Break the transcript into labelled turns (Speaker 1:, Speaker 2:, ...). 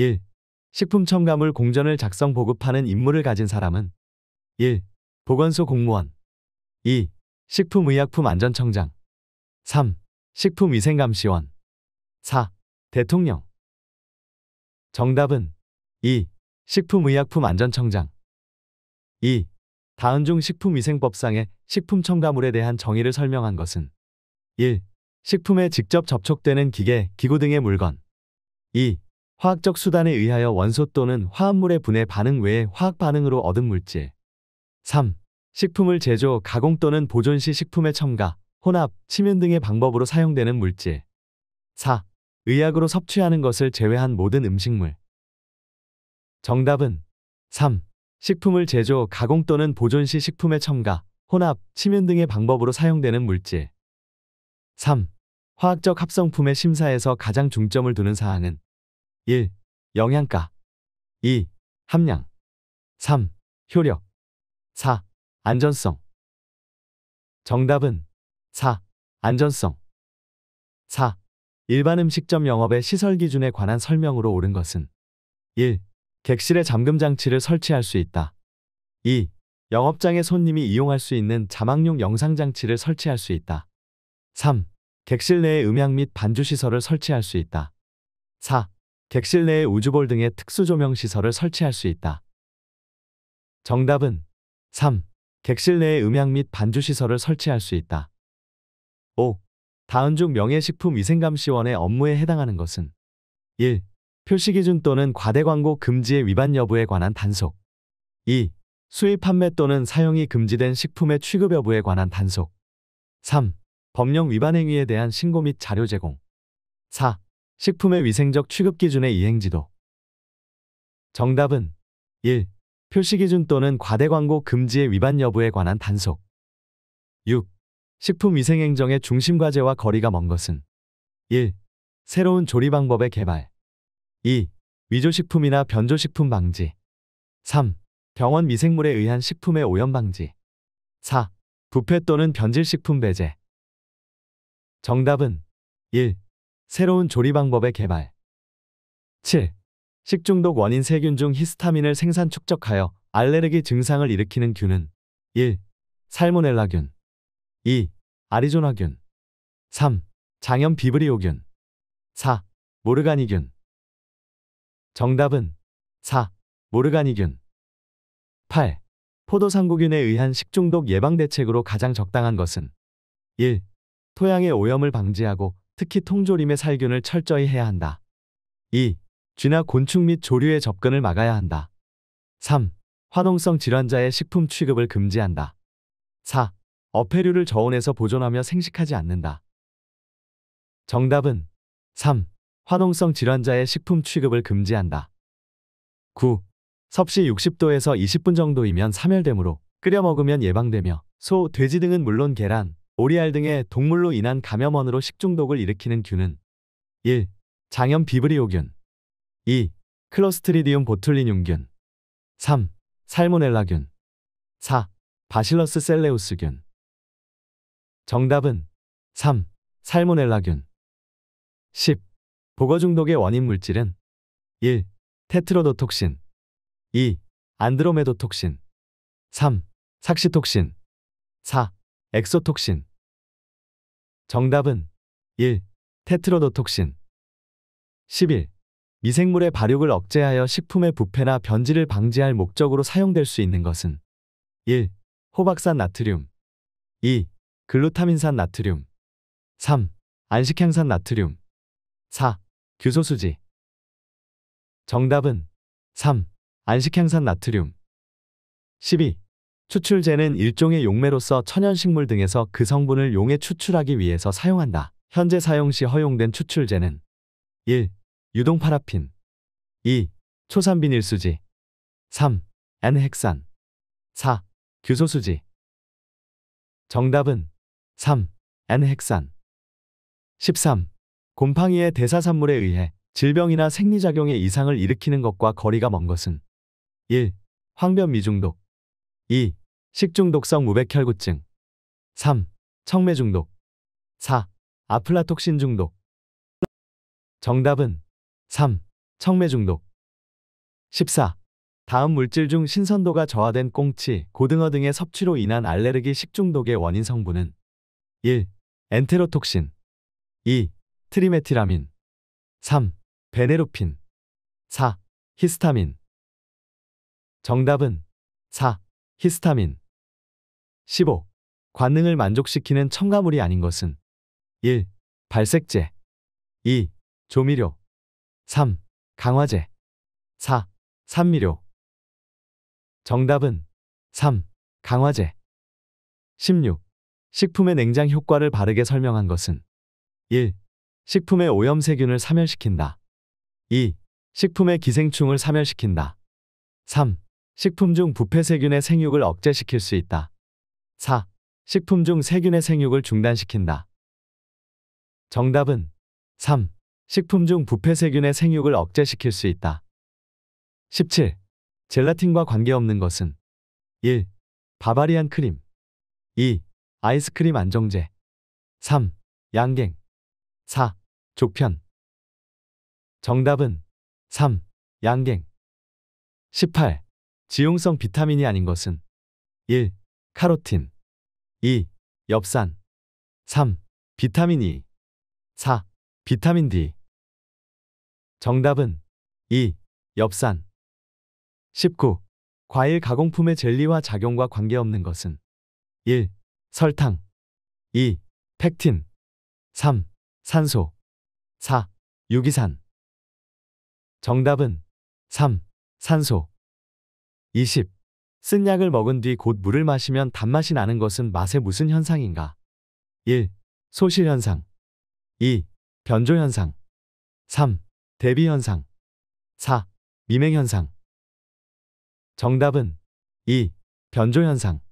Speaker 1: 1. 식품 첨가물 공전을 작성 보급하는 임무를 가진 사람은 1. 보건소 공무원 2. 식품의약품 안전청장 3. 식품위생감시원 4. 대통령 정답은 2. 식품의약품 안전청장 2. 다은중 식품위생법상의 식품 첨가물에 대한 정의를 설명한 것은 1. 식품에 직접 접촉되는 기계, 기구 등의 물건 2. 화학적 수단에 의하여 원소 또는 화합물의 분해 반응 외에 화학 반응으로 얻은 물질. 3. 식품을 제조, 가공 또는 보존 시 식품의 첨가, 혼합, 침윤 등의 방법으로 사용되는 물질. 4. 의약으로 섭취하는 것을 제외한 모든 음식물. 정답은 3. 식품을 제조, 가공 또는 보존 시 식품의 첨가, 혼합, 침윤 등의 방법으로 사용되는 물질. 3. 화학적 합성품의 심사에서 가장 중점을 두는 사항은 1. 영양가 2. 함량 3. 효력 4. 안전성 정답은 4. 안전성 4. 일반 음식점 영업의 시설 기준에 관한 설명으로 옳은 것은 1. 객실에 잠금 장치를 설치할 수 있다. 2. 영업장에 손님이 이용할 수 있는 자막용 영상 장치를 설치할 수 있다. 3. 객실 내에 음향 및 반주 시설을 설치할 수 있다. 4. 객실 내에 우주볼 등의 특수 조명 시설을 설치할 수 있다. 정답은 3. 객실 내에 음향 및 반주 시설을 설치할 수 있다. 5. 다은중 명예식품위생감시원의 업무에 해당하는 것은 1. 표시기준 또는 과대광고 금지의 위반 여부에 관한 단속 2. 수입 판매 또는 사용이 금지된 식품의 취급 여부에 관한 단속 3. 법령 위반 행위에 대한 신고 및 자료 제공 4. 식품의 위생적 취급 기준의 이행지도 정답은 1. 표시기준 또는 과대광고 금지의 위반 여부에 관한 단속 6. 식품위생행정의 중심과제와 거리가 먼 것은 1. 새로운 조리 방법의 개발 2. 위조식품이나 변조식품 방지 3. 병원 미생물에 의한 식품의 오염 방지 4. 부패 또는 변질식품 배제 정답은 1. 새로운 조리 방법의 개발. 7. 식중독 원인 세균 중 히스타민을 생산 축적하여 알레르기 증상을 일으키는 균은 1. 살모넬라균 2. 아리조나균 3. 장염 비브리오균 4. 모르가니균 정답은 4. 모르가니균 8. 포도상구균에 의한 식중독 예방 대책으로 가장 적당한 것은 1. 토양의 오염을 방지하고 특히 통조림의 살균을 철저히 해야 한다. 2. 쥐나 곤충 및 조류의 접근을 막아야 한다. 3. 화동성 질환자의 식품 취급을 금지한다. 4. 어패류를 저온에서 보존하며 생식하지 않는다. 정답은 3. 화동성 질환자의 식품 취급을 금지한다. 9. 섭씨 60도에서 20분 정도이면 사멸되므로 끓여 먹으면 예방되며 소, 돼지 등은 물론 계란, 오리알 등의 동물로 인한 감염원으로 식중독을 일으키는 균은 1. 장염 비브리오균 2. 클로스트리디움 보툴리늄균 3. 살모넬라균 4. 바실러스 셀레우스균 정답은 3. 살모넬라균 10. 보거중독의 원인 물질은 1. 테트로도톡신 2. 안드로메도톡신 3. 삭시톡신 4. 엑소톡신 정답은 1. 테트로도톡신 11. 미생물의 발육을 억제하여 식품의 부패나 변질을 방지할 목적으로 사용될 수 있는 것은 1. 호박산 나트륨 2. 글루타민산 나트륨 3. 안식향산 나트륨 4. 규소수지 정답은 3. 안식향산 나트륨 12. 추출제는 일종의 용매로서 천연식물 등에서 그 성분을 용에 추출하기 위해서 사용한다. 현재 사용 시 허용된 추출제는 1. 유동 파라핀 2. 초산비닐수지 3. N핵산 4. 규소수지 정답은 3. N핵산 13. 곰팡이의 대사산물에 의해 질병이나 생리작용의 이상을 일으키는 것과 거리가 먼 것은 1. 황변 미중독 2. 식중독성 무백혈구증 3. 청매 중독 4. 아플라톡신 중독 정답은 3. 청매 중독 14. 다음 물질 중 신선도가 저하된 꽁치, 고등어 등의 섭취로 인한 알레르기 식중독의 원인 성분은 1. 엔테로톡신 2. 트리메티라민 3. 베네루핀 4. 히스타민 정답은 4. 히스타민 15. 관능을 만족시키는 첨가물이 아닌 것은 1. 발색제 2. 조미료 3. 강화제 4. 산미료 정답은 3. 강화제 16. 식품의 냉장 효과를 바르게 설명한 것은 1. 식품의 오염세균을 사멸시킨다 2. 식품의 기생충을 사멸시킨다 3. 식품 중 부패 세균의 생육을 억제시킬 수 있다. 4. 식품 중 세균의 생육을 중단시킨다. 정답은 3. 식품 중 부패 세균의 생육을 억제시킬 수 있다. 17. 젤라틴과 관계없는 것은 1. 바바리안 크림 2. 아이스크림 안정제 3. 양갱 4. 조편 정답은 3. 양갱 18. 지용성 비타민이 아닌 것은 1. 카로틴 2. 엽산 3. 비타민 E 4. 비타민 D 정답은 2. 엽산 19. 과일 가공품의 젤리와 작용과 관계없는 것은 1. 설탕 2. 팩틴 3. 산소 4. 유기산 정답은 3. 산소 20. 쓴 약을 먹은 뒤 곧 물을 마시면 단맛이 나는 것은 맛의 무슨 현상인가? 1. 소실현상 2. 변조현상 3. 대비현상 4. 미맹현상 정답은 2. 변조현상